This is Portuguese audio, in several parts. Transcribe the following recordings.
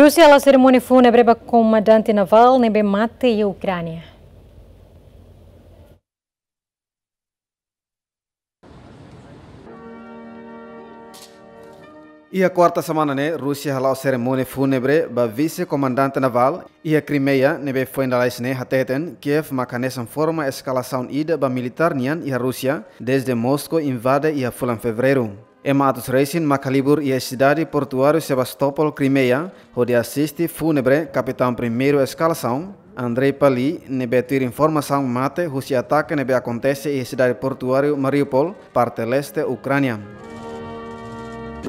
Rússia la cerimônia fúnebre para comandante naval nebe mate e Ucrânia. E a quarta semana, né, Rússia halou cerimônia fúnebre para vice-comandante naval e a Crimeia, nebe foi na lá né, hateten, Kiev macanesan forma escalação ida para militar nian e a Rússia desde Moscou invade e a fulan fevereiro. 400 Macalibur e a cidade portuária Sebastopol, Crimea, onde assiste fúnebre capitão primeiro escalação, Andrei Pali, nebetir informação mate, o ataque nebe acontece e a cidade portuária Mariupol, parte leste, Ucrânia.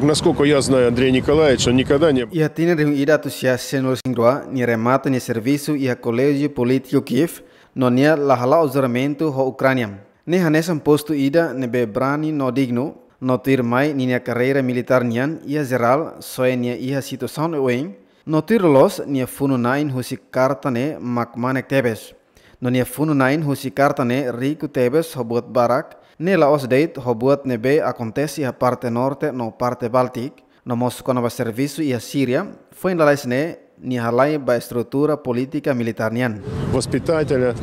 Насколько я знаю, Андрей Николаевич, он никогда не... Я тинер ida tu sia senol singdua, ni remata ni serviço e a colégio político Kiev, no nia lahala o zeramento ho Ucrânia. Ne hanesam posto ida nebe brani no digno, Notir mai niña carreira militar nian ia zeral soe nia ia situação wen. Notir los nia funu nain husi kartane makmanek tebes. No nia funu nain husi kartane riku tebes hobuat barak. Nela os deit hobuat nebe acontece a parte norte no parte baltik No mosconova serviço ia Síria foi enlalaisne nia halai ba estrutura politika militar nian. Воспитателя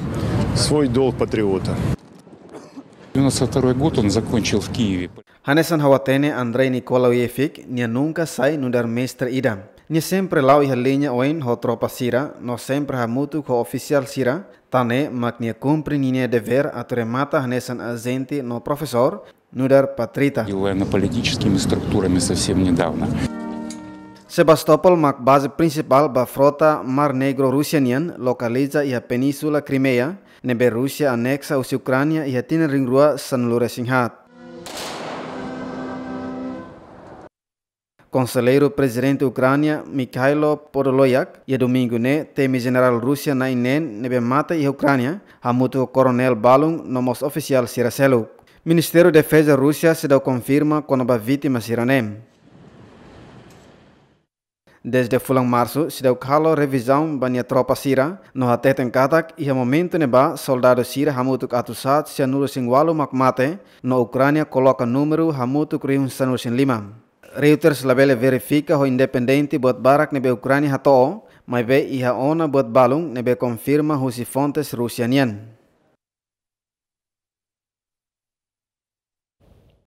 свой долг патриота. 92 год он закончил в Киеве. Ханесан Хаватене Андрей Николаевик не нунка сай нудар мейстер идам. Не sempre lau iha leña oen ho tropa sira, no sempre ha mutu ho oficial sira, tane mak nie cumpre nine dever at remata hanesan azenti no profesor, нудар патрита. И военно-политическими структурами совсем недавно. Sebastopol mak base principal ba frota Mar Negro Rusianian localiza iha península Crimea, nebe Rusia aneksa usi Ukrania ia tina ring rua san lura singhat. Konseleiro Presidente Ukrania Mikhailo Podoloyak ia domingo ne temi General Rusia na inen nebe mata ia Ukrania hamutu Koronel Balung no mos oficial Siraselo. Ministério de Defesa Rusia se dá confirma quando a vítima se iranem. Desde fulan marsu si dau kalo revisão bania tropa sira, no hatet en katak ia momento neba soldado sira hamutuk atusat se anulo singualo makmate, no Ucrânia coloca número hamutuk riun sanul sin lima. Reuters labele verifica ho independenti buat barak nebe Ucrânia hato, mai be iha ona buat balung nebe confirma husi fontes russianian.